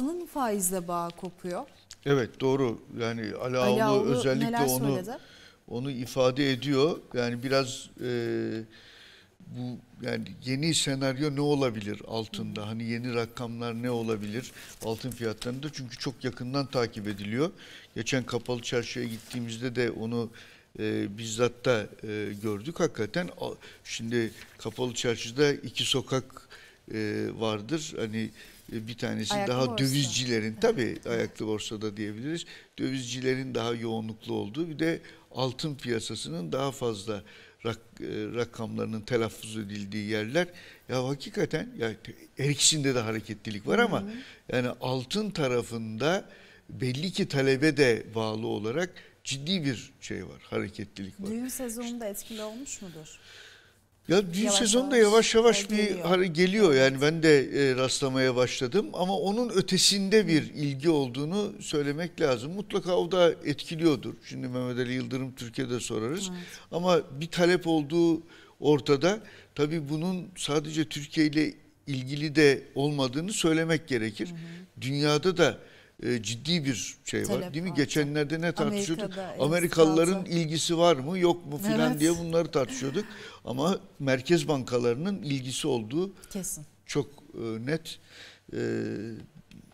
altının faizle bağı kopuyor. Evet doğru. Yani Alaoğlu, Alaoğlu özellikle onu onu ifade ediyor. Yani biraz e, bu yani yeni senaryo ne olabilir altında? Hani yeni rakamlar ne olabilir altın fiyatlarında? Çünkü çok yakından takip ediliyor. Geçen kapalı çarşıya gittiğimizde de onu e, bizzat da e, gördük. Hakikaten şimdi kapalı çarşıda iki sokak e, vardır. Hani e, bir tanesi ayaklı daha borsa. dövizcilerin tabi ayaklı borsada diyebiliriz. Dövizcilerin daha yoğunluklu olduğu bir de altın piyasasının daha fazla rak, e, rakamlarının telaffuz edildiği yerler ya hakikaten ya her ikisinde de hareketlilik var ama hı hı. yani altın tarafında belli ki talebe de bağlı olarak ciddi bir şey var, hareketlilik var. Düğün sezonunda etkili olmuş mudur? Ya düğün yavaş sezonu da yavaş yavaş bir geliyor. Hani geliyor yani ben de e, rastlamaya başladım ama onun ötesinde bir ilgi olduğunu söylemek lazım. Mutlaka o da etkiliyordur. Şimdi Mehmet Ali Yıldırım Türkiye'de sorarız evet. ama bir talep olduğu ortada. Tabii bunun sadece Türkiye ile ilgili de olmadığını söylemek gerekir. Hı hı. Dünyada da e, ciddi bir şey Talep var. Değil mi? Geçenlerde ne tartışıyorduk? Amerika'da, Amerikalıların altı. ilgisi var mı yok mu filan evet. diye bunları tartışıyorduk. Ama merkez bankalarının ilgisi olduğu kesin. Çok e, net. E,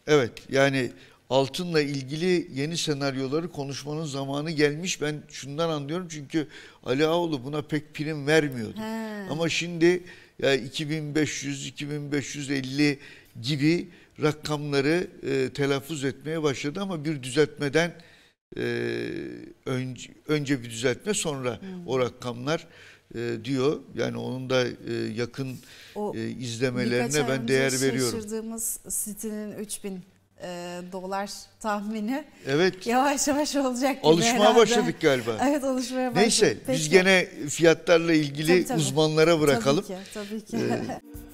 evet yani altınla ilgili yeni senaryoları konuşmanın zamanı gelmiş. Ben şundan anlıyorum çünkü Ali Ağoğlu buna pek prim vermiyordu. He. Ama şimdi ya 2500 2550 gibi rakamları e, telaffuz etmeye başladı ama bir düzeltmeden e, önce, önce bir düzeltme sonra hmm. o rakamlar e, diyor. Yani onun da e, yakın o, e, izlemelerine ben değer veriyorum. Şaşırdığımız sitenin 3000 e, dolar tahmini evet. yavaş yavaş olacak gibi Alışmaya herhalde. başladık galiba. Evet alışmaya başladık. Neyse Peki. biz gene fiyatlarla ilgili tabii, tabii. uzmanlara bırakalım. Tabii ki. Tabii ki. Ee,